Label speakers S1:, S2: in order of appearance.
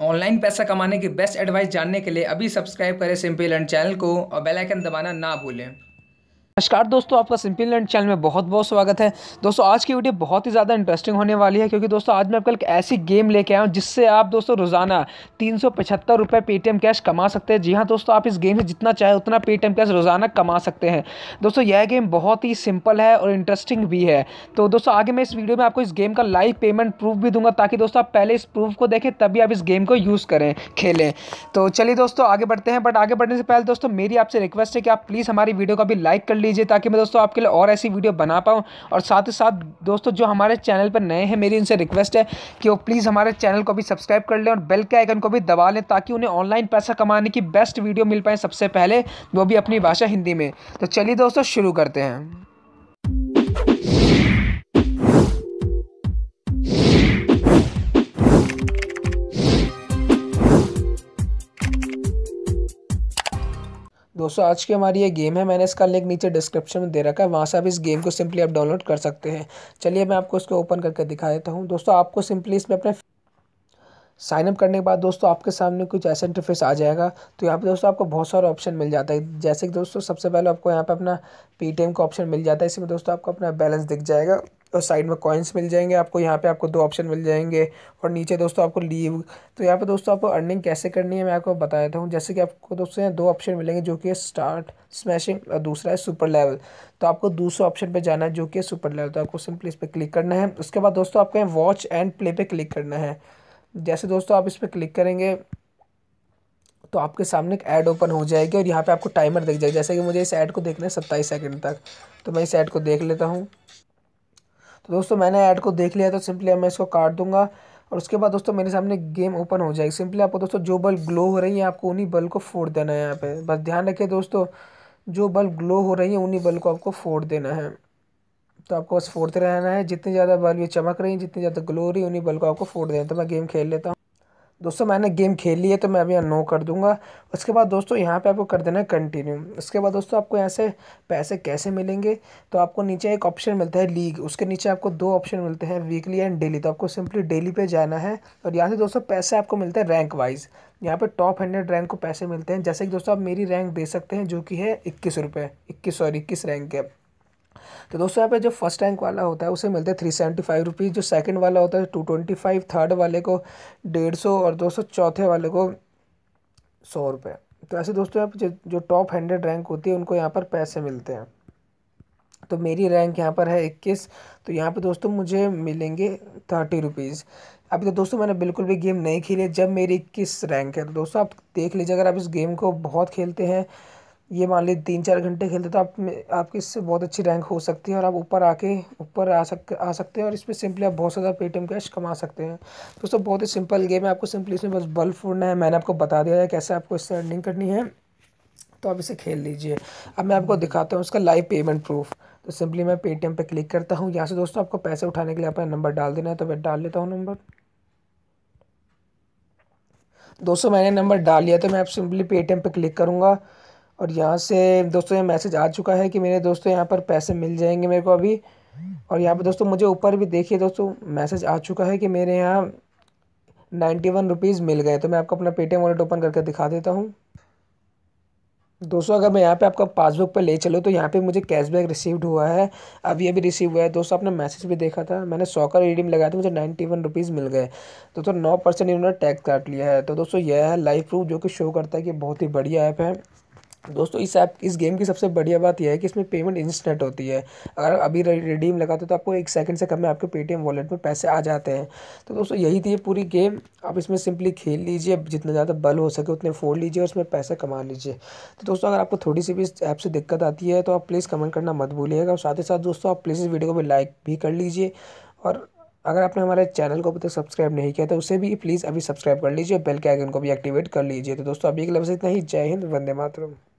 S1: online पैसा कमाने की बेस्ट एडवाइस जानने के लिए अभी सब्सक्राइब करें सिंपल एंड चैनल को और बेल आइकन दबाना ना भूलें नमस्कार दोस्तों आपका सिंपल लैंड चैनल में बहुत बहुत स्वागत है दोस्तों आज की वीडियो बहुत ही ज़्यादा इंटरेस्टिंग होने वाली है क्योंकि दोस्तों आज मैं आपको एक ऐसी गेम लेके आया हूँ जिससे आप दोस्तों रोज़ाना तीन सौ पचहत्तर रुपये पेटीएम कैश कमा सकते हैं जी हाँ दोस्तों आप इस गेम से जितना चाहे उतना पेटीएम कैश रोज़ाना कमा सकते हैं दोस्तों यह गेम बहुत ही सिंपल है और इंटरेस्टिंग भी है तो दोस्तों आगे मैं इस वीडियो में आपको इस गेम का लाइव पेमेंट प्रूफ भी दूंगा ताकि दोस्तों आप पहले इस प्रूफ को देखें तभी आप इस गेम को यूज़ करें खेलें तो चलिए दोस्तों आगे बढ़ते हैं बट आगे बढ़ने से पहले दोस्तों मेरी आपसे रिक्वेस्ट है कि आप प्लीज़ हमारी वीडियो का भी लाइक कर लीजिए ताकि मैं दोस्तों आपके लिए और ऐसी वीडियो बना पाऊँ और साथ ही साथ दोस्तों जो हमारे चैनल पर नए हैं मेरी उनसे रिक्वेस्ट है कि वो प्लीज़ हमारे चैनल को भी सब्सक्राइब कर लें और बेल के आइकन को भी दबा लें ताकि उन्हें ऑनलाइन पैसा कमाने की बेस्ट वीडियो मिल पाए सबसे पहले वो भी अपनी भाषा हिंदी में तो चलिए दोस्तों शुरू करते हैं दोस्तों आज की हमारी ये गेम है मैंने इसका लिंक नीचे डिस्क्रिप्शन में दे रखा है वहाँ से आप इस गेम को सिंपली आप डाउनलोड कर सकते हैं चलिए मैं आपको इसको ओपन करके दिखा देता हूँ दोस्तों आपको सिंपली इसमें अपने साइनअप करने के बाद दोस्तों आपके सामने कुछ ऐसा इंटरफेस आ जाएगा तो यहाँ पे दोस्तों आपको बहुत सारे ऑप्शन मिल जाता है जैसे कि दोस्तों सबसे पहले आपको यहाँ पे अपना पेटीएम का ऑप्शन मिल जाता है इसमें दोस्तों आपको अपना बैलेंस दिख जाएगा और साइड में कॉइन्स मिल जाएंगे आपको यहाँ पे आपको दो ऑप्शन मिल जाएंगे और नीचे दोस्तों आपको लीव तो यहाँ पे दोस्तों आपको अर्निंग कैसे करनी है मैं आपको बता देता हूँ जैसे कि आपको दोस्तों यहाँ दो ऑप्शन मिलेंगे जो कि स्टार्ट स्मैशिंग और दूसरा है सुपर लेवल तो आपको दूसरे ऑप्शन पर जाना है जो कि सुपर लेवल तो आपको सिंपली इस पर क्लिक करना है उसके बाद दोस्तों आपको यहाँ वॉच एंड प्ले पर क्लिक करना है जैसे दोस्तों आप इस पर क्लिक करेंगे तो आपके सामने एक ऐड ओपन हो जाएगी और यहाँ पे आपको टाइमर दिख जाएगा जैसे कि मुझे इस ऐड को देखना है सत्ताईस सेकंड तक तो मैं इस ऐड को देख लेता हूँ तो दोस्तों मैंने ऐड को देख लिया तो सिंपली मैं इसको काट दूंगा और उसके बाद दोस्तों मेरे सामने गेम ओपन हो जाएगी सिंपली आपको दोस्तों जो बल्ब ग्लो हो रही है आपको उन्हीं बल्ब को फोड़ देना है यहाँ पे बस ध्यान रखिए दोस्तों जो बल्ब ग्लो हो रही है उन्हीं बल्ब को आपको फोड़ देना है तो आपको बस फोड़ते रहना है जितनी ज़्यादा बल्ब ये चमक रही है जितनी ज़्यादा ग्लो हो रही है उन्हीं बल्ब को आपको फोड़ देना है तो मैं गेम खेल लेता हूँ दोस्तों मैंने गेम खेल ली है तो मैं अभी यहाँ नो कर दूंगा उसके बाद दोस्तों यहाँ पे आपको कर देना है कंटिन्यू उसके बाद दोस्तों आपको यहाँ से पैसे कैसे मिलेंगे तो आपको नीचे एक ऑप्शन मिलता है लीग उसके नीचे आपको दो ऑप्शन मिलते हैं वीकली एंड डेली तो आपको सिंपली डेली पे जाना है और यहाँ से दोस्तों पैसे आपको मिलते हैं रैंक वाइज यहाँ पर टॉप हंड्रेड रैंक को पैसे मिलते हैं जैसे कि दोस्तों आप मेरी रैंक दे सकते हैं जो कि है इक्कीस रुपये इक्कीस सॉरी इक्कीस रैंक के तो दोस्तों यहाँ पे जो फर्स्ट रैंक वाला होता है उसे मिलते हैं थ्री सेवेंटी फाइव रुपीज़ जो सेकंड वाला होता है टू ट्वेंटी फाइव थर्ड वाले को डेढ़ सौ और दोस्तों चौथे वाले को सौ रुपये तो ऐसे दोस्तों यहाँ पर जो टॉप हंड्रेड रैंक होती है उनको यहाँ पर पैसे मिलते हैं तो मेरी रैंक यहाँ पर है इक्कीस तो यहाँ पर दोस्तों मुझे मिलेंगे थर्टी रुपीज़ अभी तो दोस्तों मैंने बिल्कुल भी गेम नहीं खेली जब मेरी इक्कीस रैंक है तो दोस्तों आप देख लीजिए अगर आप इस गेम को बहुत खेलते हैं ये मान लीजिए तीन चार घंटे खेलते तो आप आपकी इससे बहुत अच्छी रैंक हो सकती है और आप ऊपर आके ऊपर आ सक आ सकते हैं और इसमें सिंपली आप बहुत ज़्यादा पेटीएम कैश कमा सकते हैं दोस्तों तो बहुत ही सिंपल गेम है आपको सिंपली इसमें बस बल्ब फोड़ना है मैंने आपको बता दिया है कैसे आपको इससे अर्निंग करनी है तो आप इसे खेल लीजिए अब मैं आपको दिखाता हूँ उसका लाइव पेमेंट प्रूफ तो सिंपली मैं पेटीएम पर क्लिक करता हूँ यहाँ से दोस्तों आपको पैसे उठाने के लिए अपना नंबर डाल देना है तो मैं डाल लेता हूँ नंबर दोस्तों मैंने नंबर डाल लिया तो मैं आप सिंपली पेटीएम पर क्लिक करूँगा और यहाँ से दोस्तों ये मैसेज आ चुका है कि मेरे दोस्तों यहाँ पर पैसे मिल जाएंगे मेरे को अभी और यहाँ पर दोस्तों मुझे ऊपर भी देखिए दोस्तों मैसेज आ चुका है कि मेरे यहाँ नाइन्टी वन रुपीज़ मिल गए तो मैं आपको अपना पेटीएम वॉलेट ओपन करके दिखा देता हूँ दोस्तों अगर मैं यहाँ पे आपका पासबुक पे ले चलूँ तो यहाँ पे मुझे कैशबैक रिसीव्ड हुआ है अभी अभी रिसीव हुआ है दोस्तों आपने मैसेज भी देखा था मैंने सौ का रिडीम लगाया था मुझे नाइन्टी वन रुपीज़ मिल गए दोस्तों नौ परसेंट इन्होंने टैक्स काट लिया है तो दोस्तों यह है लाइफ प्रूफ जो कि शो करता है कि बहुत ही बढ़िया ऐप है दोस्तों इस ऐप इस गेम की सबसे बढ़िया बात यह है कि इसमें पेमेंट इंस्टेंट होती है अगर अभी रिडीम लगाते हो तो आपको एक सेकंड से कम में आपके पेटीएम वॉलेट में पैसे आ जाते हैं तो दोस्तों यही थी पूरी गेम आप इसमें सिंपली खेल लीजिए जितना ज़्यादा बल हो सके उतने फोड़ लीजिए और उसमें पैसे कमा लीजिए तो दोस्तों अगर आपको थोड़ी सी भी इस ऐप से दिक्कत आती है तो आप प्लीज़ कमेंट करना मत भूलिएगा और साथ ही साथ दोस्तों आप प्लीज़ इस वीडियो को भी लाइक भी कर लीजिए और अगर आपने हमारे चैनल को अभी तक सब्सक्राइब नहीं किया तो उसे भी प्लीज़ अभी सब्सक्राइब कर लीजिए बेल के आइकन को भी एक्टिवेट कर लीजिए तो दोस्तों अभी के लिए बस इतना ही जय हिंद वंदे मातरम